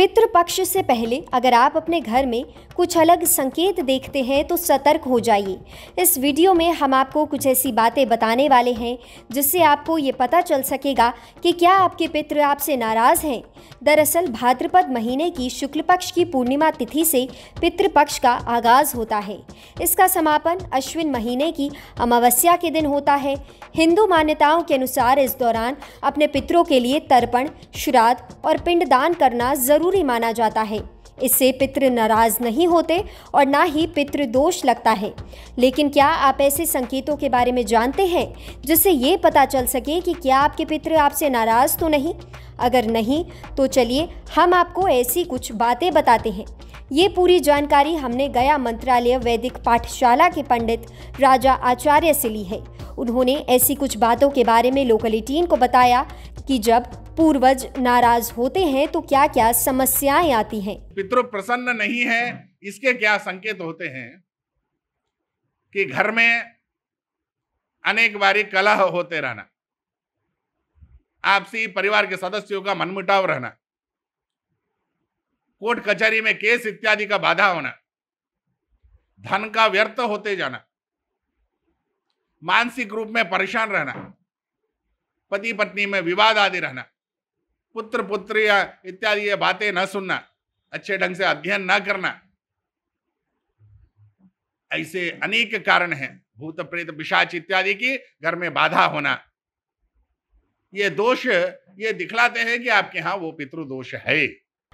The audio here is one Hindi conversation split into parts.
पितृपक्ष से पहले अगर आप अपने घर में कुछ अलग संकेत देखते हैं तो सतर्क हो जाइए इस वीडियो में हम आपको कुछ ऐसी बातें बताने वाले हैं जिससे आपको ये पता चल सकेगा कि क्या आपके पितृ आपसे नाराज़ हैं दरअसल भाद्रपद महीने की शुक्ल पक्ष की पूर्णिमा तिथि से पितृपक्ष का आगाज होता है इसका समापन अश्विन महीने की अमावस्या के दिन होता है हिंदू मान्यताओं के अनुसार इस दौरान अपने पितरों के लिए तर्पण श्राद्ध और पिंडदान करना जरूरी माना जाता है इससे पितृ नाराज नहीं होते और ना ही पितृ दोष लगता है लेकिन क्या आप ऐसे संकेतों के बारे में जानते हैं जिससे ये पता चल सके कि क्या आपके पितृ आपसे नाराज तो नहीं अगर नहीं तो चलिए हम आपको ऐसी कुछ बातें बताते हैं ये पूरी जानकारी हमने गया मंत्रालय वैदिक पाठशाला के पंडित राजा आचार्य से ली है उन्होंने ऐसी कुछ बातों के बारे में लोकल एटीन को बताया कि जब पूर्वज नाराज होते हैं तो क्या क्या समस्याएं आती हैं पितृ प्रसन्न नहीं है इसके क्या संकेत होते हैं कि घर में अनेक बारी कलह होते रहना आपसी परिवार के सदस्यों का मनमुटाव रहना कोर्ट कचहरी में केस इत्यादि का बाधा होना धन का व्यर्थ होते जाना मानसिक रूप में परेशान रहना पति पत्नी में विवाद आदि रहना पुत्र पुत्री इत्यादि ये बातें न सुनना अच्छे ढंग से अध्ययन न करना ऐसे अनेक कारण हैं भूत प्रेत पिशाच इत्यादि की घर में बाधा होना ये दोष ये दिखलाते हैं कि आपके यहाँ वो पितृदोष है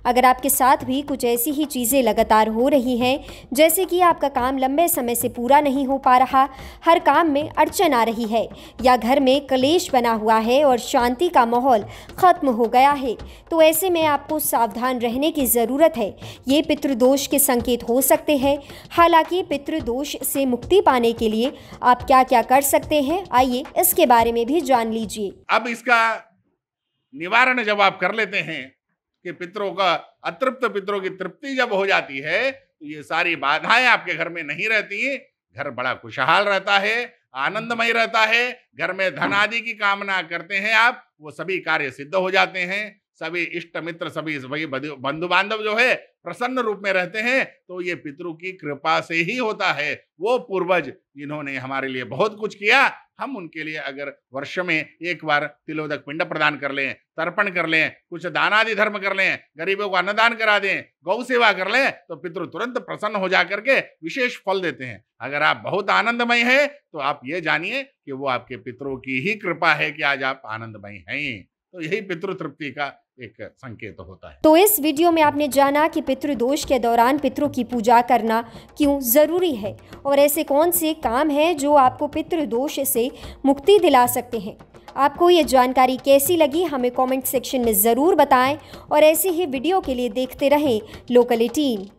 अगर आपके साथ भी कुछ ऐसी ही चीज़ें लगातार हो रही हैं जैसे कि आपका काम लंबे समय से पूरा नहीं हो पा रहा हर काम में अड़चन आ रही है या घर में कलेश बना हुआ है और शांति का माहौल ख़त्म हो गया है तो ऐसे में आपको सावधान रहने की ज़रूरत है ये पितृदोष के संकेत हो सकते हैं हालांकि पितृदोष से मुक्ति पाने के लिए आप क्या क्या कर सकते हैं आइए इसके बारे में भी जान लीजिए अब इसका निवारण जब आप कर लेते हैं कि पितरों का अतृप्त पितरों की तृप्ति जब हो जाती है तो ये सारी बाधाएं आपके घर में नहीं रहती घर बड़ा खुशहाल रहता है आनंदमय रहता है घर में धन आदि की कामना करते हैं आप वो सभी कार्य सिद्ध हो जाते हैं सभी इष्ट मित्र सभी बंधु बांधव जो है प्रसन्न रूप में रहते हैं तो ये पितरु की कृपा से ही होता है वो पूर्वज जिन्होंने हमारे लिए बहुत कुछ किया हम उनके लिए अगर वर्ष में एक बार तिलोदक पिंड प्रदान कर लें तर्पण कर लें कुछ दानादि धर्म कर लें गरीबों को अन्नदान करा दें गौ सेवा कर लें तो पितृ तुरंत प्रसन्न हो जा करके विशेष फल देते हैं अगर आप बहुत आनंदमय हैं तो आप ये जानिए कि वो आपके पितरों की ही कृपा है कि आज आप आनंदमय हैं तो यही पितृ तृप्ति का एक संकेत होता है तो इस वीडियो में आपने जाना कि पितृदोष के दौरान पितरों की पूजा करना क्यों ज़रूरी है और ऐसे कौन से काम हैं जो आपको पितृदोष से मुक्ति दिला सकते हैं आपको ये जानकारी कैसी लगी हमें कमेंट सेक्शन में ज़रूर बताएं और ऐसे ही वीडियो के लिए देखते रहें लोकल एटीन